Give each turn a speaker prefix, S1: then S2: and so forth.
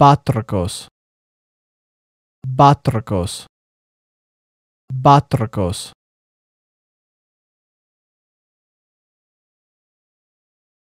S1: Bátrcos. Bátrcos. Bátrcos.